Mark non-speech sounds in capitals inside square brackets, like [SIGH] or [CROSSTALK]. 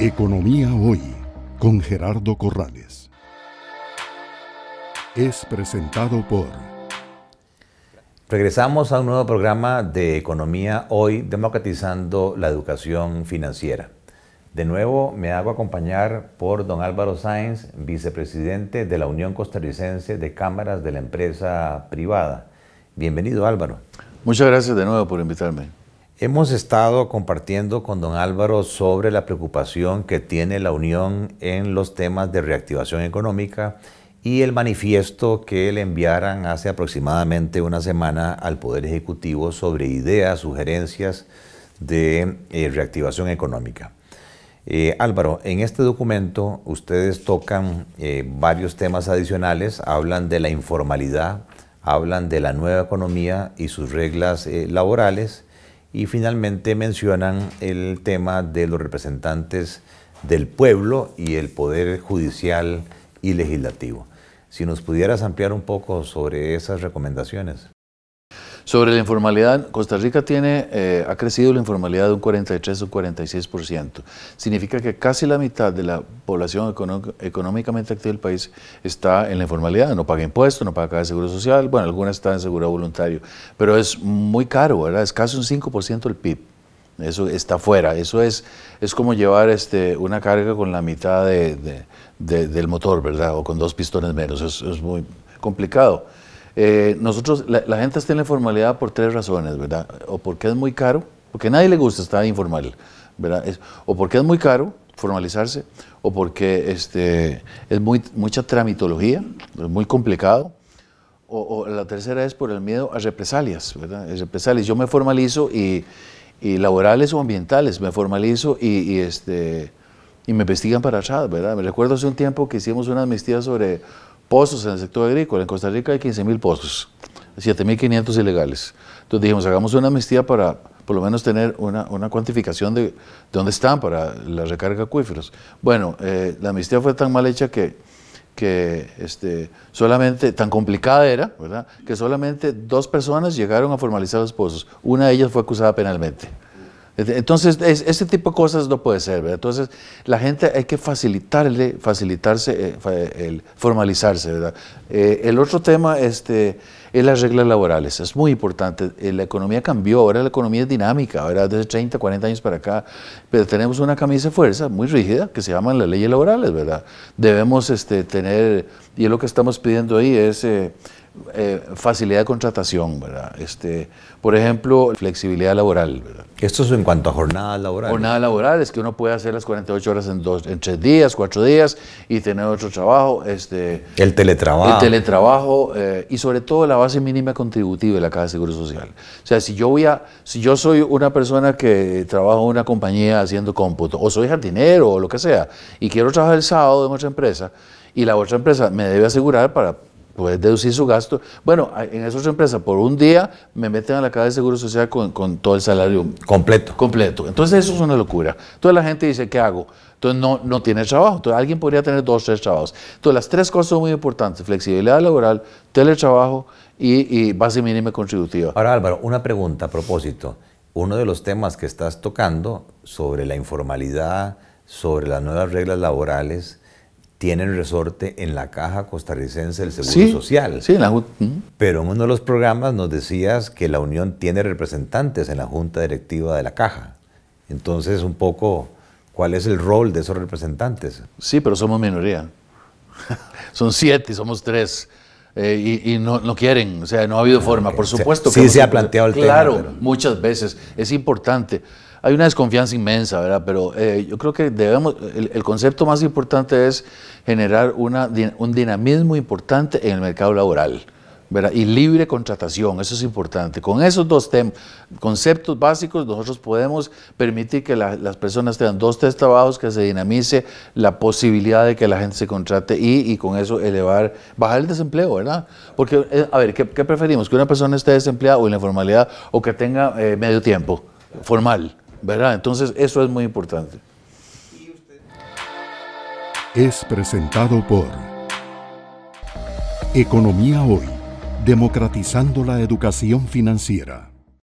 Economía Hoy con Gerardo Corrales. Es presentado por... Regresamos a un nuevo programa de Economía Hoy, democratizando la educación financiera. De nuevo me hago acompañar por don Álvaro Sáenz, vicepresidente de la Unión Costarricense de Cámaras de la Empresa Privada. Bienvenido Álvaro. Muchas gracias de nuevo por invitarme. Hemos estado compartiendo con don Álvaro sobre la preocupación que tiene la Unión en los temas de reactivación económica y el manifiesto que le enviaran hace aproximadamente una semana al Poder Ejecutivo sobre ideas, sugerencias de eh, reactivación económica. Eh, Álvaro, en este documento ustedes tocan eh, varios temas adicionales, hablan de la informalidad, hablan de la nueva economía y sus reglas laborales, y finalmente mencionan el tema de los representantes del pueblo y el poder judicial y legislativo. Si nos pudieras ampliar un poco sobre esas recomendaciones. Sobre la informalidad, Costa Rica tiene, eh, ha crecido la informalidad de un 43 o 46%. Significa que casi la mitad de la población económicamente activa del país está en la informalidad. No paga impuestos, no paga seguro social, bueno, alguna están en seguro voluntario, pero es muy caro, ¿verdad? Es casi un 5% del PIB. Eso está fuera. Eso es, es como llevar este, una carga con la mitad del motor, ¿verdad? O con dos pistones menos. es muy complicado. Eh, nosotros, la, gente está en la informalidad por tres razones, ¿verdad? O porque es muy caro, porque a nadie le gusta estar informal, ¿verdad? o porque es muy caro formalizarse, o porque este, es muy, mucha tramitología, es muy complicado. O, la tercera es por el miedo a represalias, ¿verdad? Es represalias. Yo me formalizo y, laborales o ambientales, me formalizo y, este, y me investigan para allá, ¿verdad? Me recuerdo hace un tiempo que hicimos una amnistía sobre pozos en el sector agrícola. En Costa Rica hay 15.000 pozos, 7.500 ilegales. Entonces dijimos, hagamos una amnistía para por lo menos tener una, una cuantificación de, dónde están para la recarga de acuíferos. Bueno, eh, la amnistía fue tan mal hecha que, que este, solamente, tan complicada era, ¿verdad? que solamente dos personas llegaron a formalizar los pozos. Una de ellas fue acusada penalmente. Este, entonces, ese este tipo de cosas no puede ser. ¿verdad? Entonces, la gente hay que facilitarle, facilitarse, eh, formalizarse. ¿verdad? Eh, el otro tema este, es las reglas laborales. Es muy importante. Eh, la economía cambió, ahora la economía es dinámica, ahora desde 30, 40 años para acá. Pero tenemos una camisa de fuerza muy rígida que se llama las leyes laborales. ¿verdad? Debemos tener, y es lo que estamos pidiendo ahí, es eh, facilidad de contratación, ¿verdad? Este, por ejemplo, flexibilidad laboral, ¿verdad? Esto es en cuanto a jornadas laborales. laboral es que uno puede hacer las 48 horas en, dos, en tres días, cuatro días y tener otro trabajo. Este, el teletrabajo. El teletrabajo eh, y sobre todo la base mínima contributiva de la Caja de Seguro Social. O sea, si yo voy a, si yo soy una persona que trabaja en una compañía haciendo cómputo, o soy jardinero o lo que sea, y quiero trabajar el sábado en otra empresa, y la otra empresa me debe asegurar para puedes deducir su gasto. Bueno, en esa otra empresa, por un día me meten a la caja de seguro social con, todo el salario. Completo. Completo. Entonces eso es una locura. Entonces la gente dice, ¿qué hago? Entonces no, no tiene trabajo. Entonces alguien podría tener dos, tres trabajos. Entonces las tres cosas son muy importantes. Flexibilidad laboral, teletrabajo y, y base mínima contributiva. Ahora Álvaro, una pregunta a propósito. Uno de los temas que estás tocando sobre la informalidad, sobre las nuevas reglas laborales, tienen resorte en la caja costarricense del Seguro Social. Sí, en la Junta. Pero en uno de los programas nos decías que la Unión tiene representantes en la Junta Directiva de la Caja. Entonces, un poco, ¿cuál es el rol de esos representantes? Sí, pero somos minoría. [LAUGHS] Son siete, somos tres. Eh, y, no, quieren, o sea, no ha habido forma. Por supuesto que. Sí, se ha planteado el tema. Claro, muchas veces. Es importante hay una desconfianza inmensa, ¿verdad? Pero eh, yo creo que debemos, el, concepto más importante es generar una, un dinamismo importante en el mercado laboral. ¿verdad? Y libre contratación, eso es importante. Con esos dos conceptos básicos nosotros podemos permitir que las personas tengan dos, tres trabajos, que se dinamice la posibilidad de que la gente se contrate y, con eso elevar, bajar el desempleo, ¿verdad? Porque, eh, a ver, ¿qué, preferimos? ¿Que una persona esté desempleada o en la informalidad o que tenga eh, medio tiempo formal? ¿Verdad? Entonces eso es muy importante. Es presentado por Economía Hoy, democratizando la educación financiera.